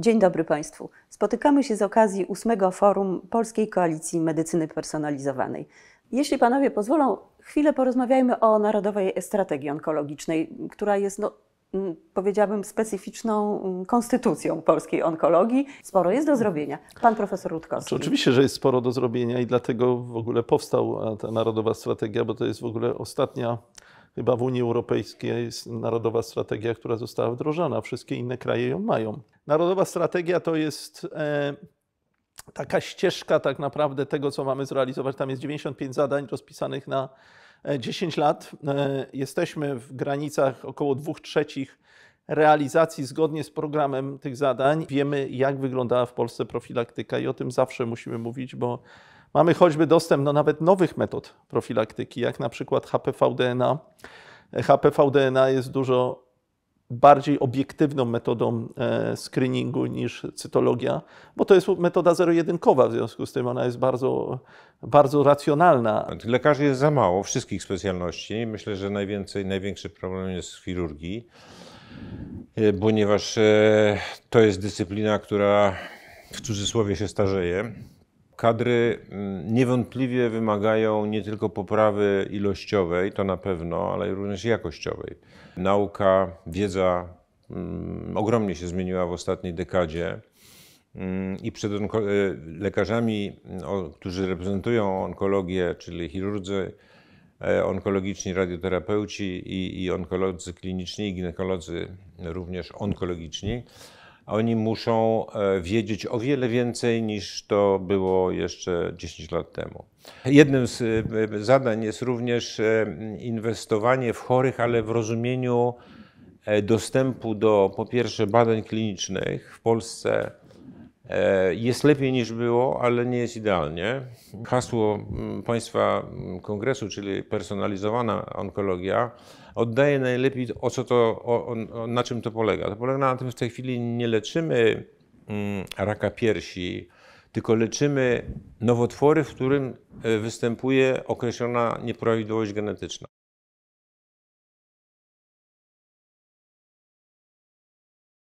Dzień dobry Państwu. Spotykamy się z okazji ósmego forum Polskiej Koalicji Medycyny Personalizowanej. Jeśli Panowie pozwolą, chwilę porozmawiajmy o Narodowej Strategii Onkologicznej, która jest, no, mm, powiedziałabym, specyficzną mm, konstytucją polskiej onkologii. Sporo jest do zrobienia. Pan profesor Rutkowski. Oczywiście, że jest sporo do zrobienia i dlatego w ogóle powstała ta Narodowa Strategia, bo to jest w ogóle ostatnia chyba w Unii Europejskiej jest narodowa strategia, która została wdrożona. Wszystkie inne kraje ją mają. Narodowa strategia to jest e, taka ścieżka tak naprawdę tego, co mamy zrealizować. Tam jest 95 zadań rozpisanych na 10 e, lat. E, jesteśmy w granicach około 2 trzecich realizacji zgodnie z programem tych zadań. Wiemy, jak wyglądała w Polsce profilaktyka i o tym zawsze musimy mówić, bo Mamy choćby dostęp do nawet nowych metod profilaktyki, jak na przykład HPV-DNA. HPV-DNA jest dużo bardziej obiektywną metodą e, screeningu niż cytologia, bo to jest metoda zero-jedynkowa, w związku z tym ona jest bardzo, bardzo racjonalna. Lekarzy jest za mało, wszystkich specjalności. Myślę, że najwięcej, największy problem jest w chirurgii, e, ponieważ e, to jest dyscyplina, która w cudzysłowie się starzeje kadry mm, niewątpliwie wymagają nie tylko poprawy ilościowej, to na pewno, ale również jakościowej. Nauka, wiedza mm, ogromnie się zmieniła w ostatniej dekadzie. Mm, I przed y, lekarzami, którzy reprezentują onkologię, czyli chirurdzy, e, onkologiczni radioterapeuci i, i onkolodzy kliniczni, i ginekolodzy również onkologiczni, oni muszą e, wiedzieć o wiele więcej niż to było jeszcze 10 lat temu. Jednym z e, zadań jest również e, inwestowanie w chorych, ale w rozumieniu dostępu do po pierwsze badań klinicznych w Polsce E, jest lepiej niż było, ale nie jest idealnie. Hasło mm, Państwa mm, Kongresu, czyli personalizowana onkologia, oddaje najlepiej, o co to, o, o, na czym to polega. To polega na tym, że w tej chwili nie leczymy mm, raka piersi, tylko leczymy nowotwory, w którym e, występuje określona nieprawidłowość genetyczna.